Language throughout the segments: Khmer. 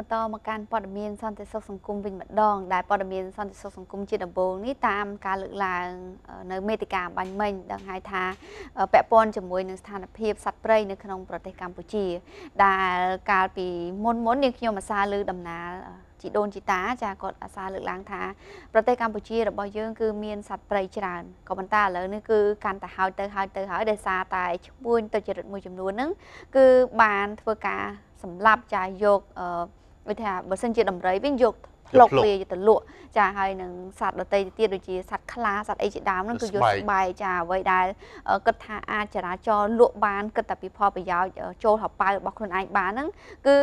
បន្តមកកាន់ព័ត៌មានសន្តិសុខសង្គមវិញម្ដងដែលព័ត៌មានសន្តិសុខសង្គមជាដំបូងនេះតាមការលើកឡើងនៅមេតិការបាញ់មិញដឹងហើយថាពាក់ព័ន្ធជាមួយនឹងស្ថានភាពសត្វព្រៃនៅក្នុងប្រទេសកម្ពុជាដែលកាលពីមុនមុននាងខ្ញុំអាសាលើដំណើរជីដូនជីតាចាគាត់អាសាលើកឡើងថាប្រទេសកម្ពុជារបស់យើងគឺមានសត្វព្រៃច្រើនក៏ប៉ុន្តែឥឡូវនេះគឺកាន់តែហើយទៅហើយទៅហើយដោយសារតែឈ្មួញទុច្ចរិតមួយចំនួនហ្នឹងគឺបានធ្វើការសម្លាប់ចាយកអឺដូចថាបើសិនជាដំរីវិញយកផ្លុកវាទៅលក់ចាហើយនឹងសត្វដតីទៀតដូចជាសត្វខ្លាសត្វអីជាដើមហ្នឹងគឺយកស្បែកចាអ្វីដែលគិតថាអាចចរាចរលក់បានគិតតែពីផលប្រយោជន៍ចូលហបៅរបស់ខ្លួនឯងបានហ្នឹងគឺ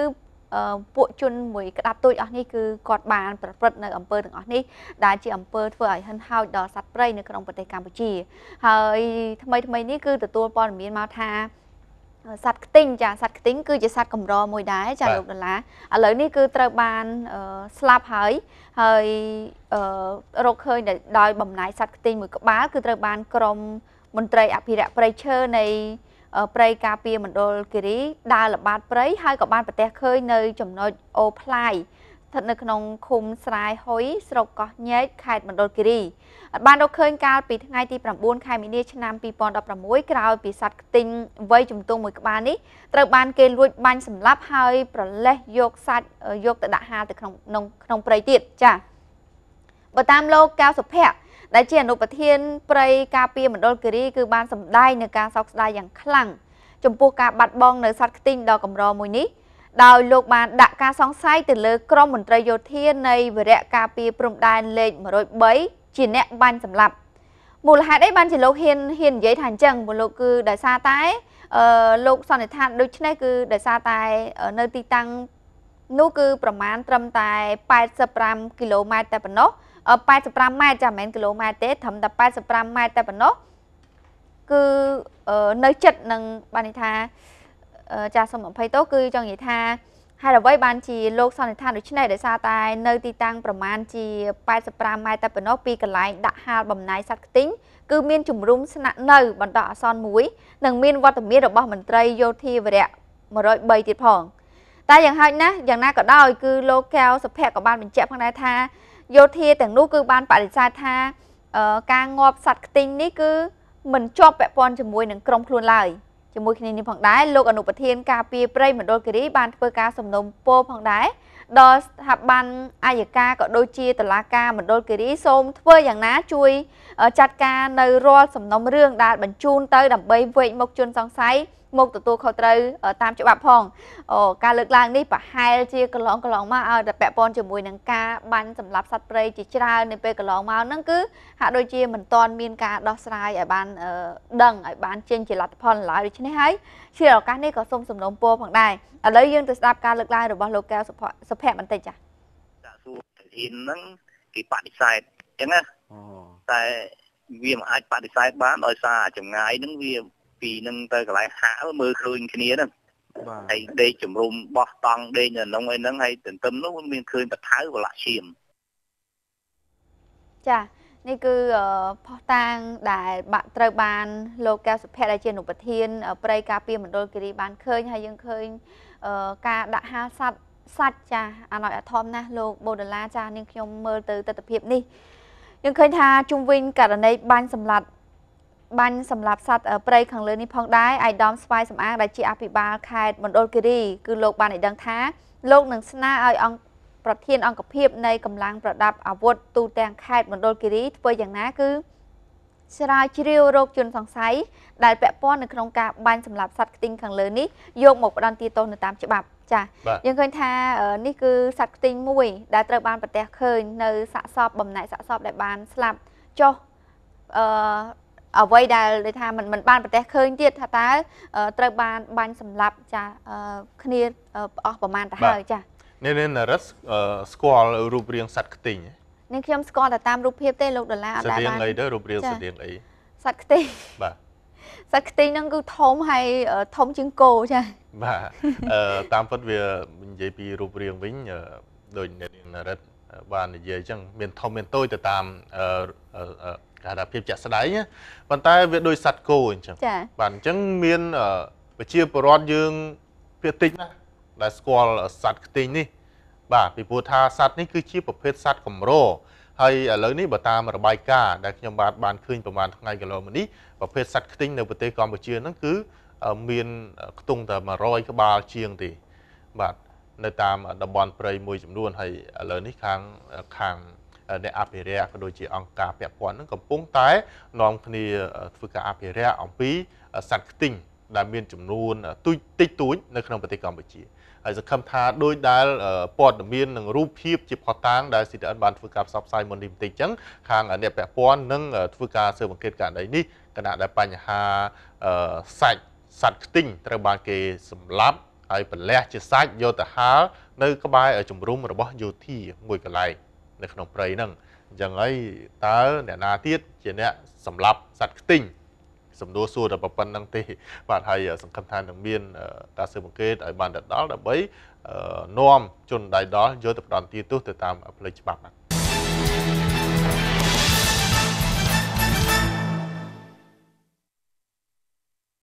ពួកជនមួយក្តាប់ទូចអស់នេះគឺគាត់បានប្រព្រឹត្តនៅអំពើទាំងអស់នេះដែលជា អំពើធ្វើឲ្យហិនហោចដល់សត្វព្រៃនៅក្នុងប្រទេសកម្ពុជាហើយថ្មីថ្មីនេះគឺទទួលព័ត៌មានមកថាសត្វខ្ទីងចាសត្វខ្ទីងគឺជាសត្វកម្រមួយដែរចាលោកដុល្លារឥឡូវនេះគឺត្រូវបានស្លាប់ហើយហើយរកឃើញដោយបំណាយសត្វខ្ទីងមួយក្បាលគឺត្រូវបានក្រមមន្ត្រីអភិរក្សព្រៃឈើនៃព្រៃការពារមណ្ឌលគិរីដើរល្បាតព្រៃហើយក៏បាន ប្រទះឃើញនៅចំណុចអូផ្លាយស្ថិតនៅក្នុងឃុំស្រែហុយស្រុកកោះញែកខេត្តមណ្ឌលគិរីអត់បានរកឃើញកាលពីថ្ងៃទី9ខែមីនាឆ្នាំ2016ក្រោយពីសត្វខ្ទីងវ័យជំទង់មួយក្បាលនេះត្រូវបានគេលួចបាញ់សម្លាប់ហើយប្រលេះយកសាច់យកទៅដាក់ហាលទៅក្នុងក្នុងព្រៃទៀតចា៎បើតាមលោកកៅសុភ័ក្រដែលជាអនុប្រធានព្រៃការពារមណ្ឌលគិរីគឺបានសម្ដែងនឹងការសោកស្ដាយយ៉ាងខ្លាំងចំពោះការបាត់បង់នៅសត្វខ្ទីងដ៏កម្រមួយនេះដោយលោកបានដាក់ការសង្ស័យទៅលើក្រមមន្ត្រីយោធានៃវិរៈការពារព្រំដែនលេខ103ជាអ្នកបាញ់សម្លាប់មូលហេតុអីបានជាលោកហ៊ានហ៊ាននិយាយថាអញ្ចឹងព្រោះលោកគឺដោយសារតែអឺលោកសន្និដ្ឋានដូចនេះគឺដោយសារតែនៅទីតាំងនោះគឺប្រមាណត្រឹមតែ85គីឡូម៉ែត្រតែប៉ុណ្ណោះ85ម៉ែត្រចាមិនមែនគីឡូម៉ែត្រទេត្រឹមតែ85ម៉ែត្រតែប៉ុណ្ណោះគឺនៅចិត្តនឹងបានន័យថាអឺចាសូមអភ័យទោសគឺចង់និយាយថាហេតុអ្វីបានជាលោកសន្និដ្ឋានដូចនេះដោយសារតែ នៅទីតាំងប្រមាណជា85ម៉ែត្រតែប៉ុណ្ណោះពីកន្លែងដាក់ហាលបំណាយសត្វខ្ទីងគឺមានជំរុំស្នាក់នៅបណ្ដោះអាសន្នមួយនិងមានវត្តមានរបស់មន្ត្រីយោធាវរៈ103ទៀតផង តែយ៉ាងហោចណាស់យ៉ាងណាក៏ដោយ គឺលោកកែវសុភ័ក្រក៏បានបញ្ជាក់ផងដែរថាយោធាទាំងនោះគឺបានបដិសេធថាការងាប់សត្វខ្ទីងនេះគឺមិនជាប់ពាក់ព័ន្ធជាមួយនឹងក្រុមខ្លួនឡើយ។ជាមួយគ្នានេះផងដែរលោកអនុប្រធានការពីប្រៃមណ្ឌលគិរី បានធ្វើការសំណុំពរផងដែរដល់ស្ថាប័នអាយកាក៏ដូចជាតុលាការមណ្ឌលគិរីសូមធ្វើយ៉ាងណាជួយចាត់ការនៅរាល់សំណុំរឿងដែលបញ្ជូនទៅដើម្បីវេកមុខជនសង្ស័យមកទទួលខុសត្រូវតាមច្បាប់ផងអូការលើកឡើងនេះប្រហែលជាកន្លងកន្លងមកឲ្យតែពាក់ព័ន្ធជាមួយនឹងការបាញ់សម្លាប់សត្វព្រៃជាច្រើននៅពេលកន្លងមកហ្នឹងគឺហាក់ដូចជាមិនទាន់មានការដោះស្រាយឲ្យបានដឹងឲ្យបានចេញជាលទ្ធផលឡើយដូច្នេះហើយជាឱកាសនេះក៏សូមសំណូមពរផងដែរឥឡូវយើងទៅស្ដាប់ការលើកឡើងរបស់លោកកែវសុភ័ក្របន្តិចចា៎ចាសសួរធានហ្នឹងគេបដិសេធអញ្ចឹងណាតែវាមិនអាចបដិសេធបានដោយសារចម្ងាយហ្នឹងវាពីនឹង ទៅកន្លែងហាលមើលឃើញគ្នាហ្នឹងបាទហើយដេកជំរុំបោះតង់ដេកនៅក្នុងអីហ្នឹងហើយទន្ទឹមនោះមានឃើញបថៅបលាឈាមចានេះគឺផោះតាងដែល បាក់ត្រូវបានលោកកៅសុភ័ក្រដែលជាអនុប្រធានប្រៃការពារមណ្ឌលគិរីបានឃើញ ហើយយើងឃើញការដាក់ហាសัตว์សាច់ចាអាណោយអធមណាស់លោកបូដឡាចានាងខ្ញុំមើលទៅទស្សនវិជ្ជានេះយើងឃើញថាជុំវិញករណីបាញ់សម្លាប់បាញ់សម្រាប់សត្វព្រៃខាងលើនេះផងដែរអាយដាមស្វាយសំអាងដែលជាអភិបាលខេត្តមណ្ឌលគិរីគឺលោកបានឲ្យដឹងថាលោកនឹងស្នើឲ្យអង្គប្រធាន អង្គភិបនៃកម្លាំងប្រដាប់អាវុធទូទាំងខេត្តមណ្ឌលគិរីធ្វើយ៉ាងណាគឺស្រាវជ្រាវរោគជនសង្ស័យដែលពាក់ព័ន្ធនៅក្នុងការបាញ់សម្លាប់សត្វខ្ទីងខាងលើនេះយកមកផ្ដន្ទាទោសនៅតាមច្បាប់ចា៎យើងឃើញថានេះគឺសត្វខ្ទីងមួយដែលត្រូវបានប្រទះឃើញនៅសាកសពបំណាច់សាកសពដែលបានស្លាប់ចុះអឺអ្វីដែលដូចថាมันมันបាន ប្រទះឃើញទៀតថាតើត្រូវបានបាញ់សម្លាប់ចាគ្នាអស់ប្រមាណទៅហើយចានេះនារិតស្គាល់រូបរាងសត្វខ្ទីងហ៎នឹងខ្ញុំស្គាល់តែតាមរូបភាពទេលោកដុល្លារអត់ដែរបានស្តៀងអីទៅរូបរាងស្តៀងអីសត្វខ្ទីបាទសត្វខ្ទីហ្នឹងគឺធំហើយធំជាងគោចាបាទអឺតាមពិតវានិយាយពីរូបរាងវិញដូចអ្នកនាងណារិតបាននិយាយអញ្ចឹងមានធំមានតូចទៅតាមគេថាភាពចាក់ស្ដែងប៉ុន្តែវាដូចសត្វគោអញ្ចឹងបាទអញ្ចឹងមានប្រជាពលរដ្ឋយើងភាគតិចណាស់ដែលស្គាល់សត្វខ្ទីងនេះបាទពីព្រោះថាសត្វនេះគឺជាប្រភេទសត្វកម្រហើយឥឡូវនេះបើតាមរបាយការណ៍ដែលខ្ញុំបាទបានឃើញប្រហែលថ្ងៃកន្លងមកនេះប្រភេទសត្វខ្ទីងនៅប្រទេសកម្ពុជាហ្នឹងគឺមានខ្ទង់តែ100ក្បាលជាងទេបាទនៅតាមតំបន់ព្រៃមួយចំនួនហើយឥឡូវនេះខាងខាងអ្នកអភិរក្សក៏ដូចជាអង្គការពាក់ព័ន្ធនឹងកំពុងតែនាំគ្នាធ្វើការអភិរក្សអំពីសត្វខ្ទីងដែលមានចំនួនទុយតិចតួចនៅក្នុងប្រទេសកម្ពុជាហើយសង្ឃឹមថាដោយដែលព័ត៌មាននិងរូបភាពជាផុសតាងដែល CTN បានធ្វើការផ្សព្វផ្សាយមុននេះបន្តិចចឹងខាងអ្នកពាក់ព័ន្ធនឹងធ្វើការស៊ើបអង្កេតករណីនេះគណៈដែលបញ្ហាសាច់សត្វខ្ទីងត្រូវបានគេសម្លាប់ហើយប្រលះជាសាច់យកទៅហាលនៅក្បែរជំរំរបស់យោធាមួយកន្លែងនៅក្នុងព្រៃហ្នឹងអញ្ចឹងហើយតើអ្នកណាទៀតជាអ្នកសម្លាប់សត្វខ្ទីងសំណួរសួរតែប៉ុណ្្នឹងទេបាទហើយសង្ឃឹមថានឹងមានការស៊ើបអង្កេតឲ្យបានដល់ដើម្បីនាំជនដៃដល់យកទៅផ្ដន្ទាទោសទៅតាមផ្លូវច្បាប់បាទ